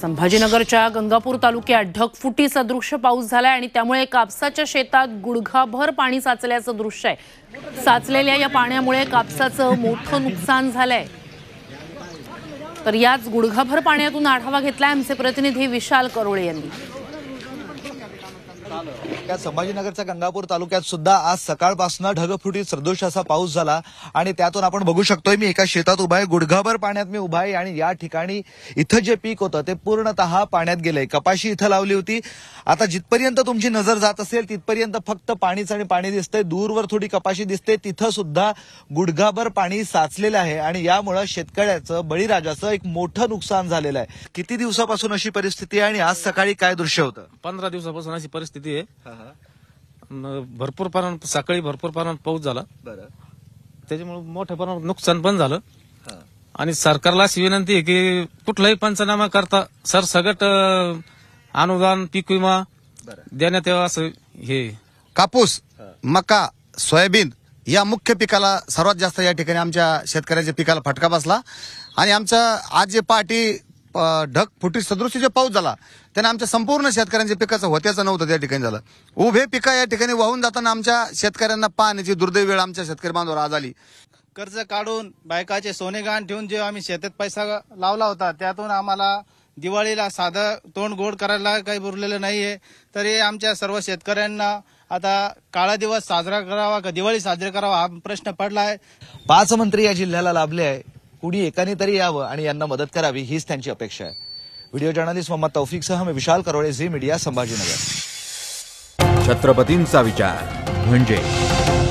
संभाजीनगरच्या गंगापूर तालुक्यात ढगफुटी दृश्य पाऊस झालाय आणि त्यामुळे कापसाच्या शेतात गुडघाभर पाणी साचल्याचं दृश्य आहे साचलेल्या या पाण्यामुळे कापसाचं मोठं नुकसान झालंय तर याच गुडघाभर पाण्यातून आढावा घेतलाय आमचे प्रतिनिधी विशाल करोळे यांनी त्या संभाजीनगरच्या गंगापूर तालुक्यात सुद्धा आज सकाळपासून ढगफुटी सदोष असा पाऊस झाला आणि त्यातून आपण बघू शकतोय मी एका शेतात उभा आहे गुडघाभर पाण्यात मी उभा आहे आणि या ठिकाणी इथं जे पीक होतं ते पूर्णतः पाण्यात गेले कपाशी इथं लावली होती आता जिथपर्यंत तुमची नजर जात असेल तिथपर्यंत फक्त पाणीच आणि पाणी दिसतंय दूरवर थोडी कपाशी दिसते तिथं सुद्धा गुडघाभर पाणी साचलेलं आहे आणि यामुळे शेतकऱ्याचं बळीराजाचं एक मोठं नुकसान झालेलं आहे किती दिवसापासून अशी परिस्थिती आहे आणि आज सकाळी काय दृश्य होतं पंधरा दिवसापासून अशी परिस्थिती परिस्थिती आहे भरपूर प्रमाण सकाळी भरपूर प्रमाणात पाऊस झाला त्याच्यामुळे मोठ्या प्रमाणात नुकसान पण झालं आणि सरकारला अशी विनंती आहे की कुठलाही पंचनामा करता सर सगट अनुदान पीक विमा देण्यात यावा असं हे कापूस मका सोयाबीन या मुख्य पिकाला सर्वात जास्त या ठिकाणी आमच्या शेतकऱ्याच्या पिकाला फटका बसला आणि आमचं आज जे पार्टी ढग फुटी सदृशी जे पाऊस झाला त्याने आमच्या संपूर्ण शेतकऱ्यांच्या पिकाचं होत्याचं नव्हतं त्या ठिकाणी झालं उभे पिकं या ठिकाणी वाहून जाताना आमच्या शेतकऱ्यांना याची दुर्दैव वेळ आमच्या शेतकरी बांधवावर आज आली कर्ज काढून बायकाचे सोने गाण ठेवून जे आम्ही शेतात पैसा लावला होता त्यातून आम्हाला दिवाळीला साधं तोंड गोड करायला काही उरलेलं नाहीये तरी आमच्या सर्व शेतकऱ्यांना आता काळा दिवस साजरा करावा का दिवाळी साजरी करावा हा प्रश्न पडला आहे पाच मंत्री या जिल्ह्याला लाभले आहे कुणी एकाने तरी यावं आणि यांना मदत करावी हीच त्यांची अपेक्षा आहे व्हिडिओ जर्नलिस्ट मोहम्मद तौफिकसह मी विशाल करोळे झी मीडिया संभाजीनगर छत्रपतींचा विचार म्हणजे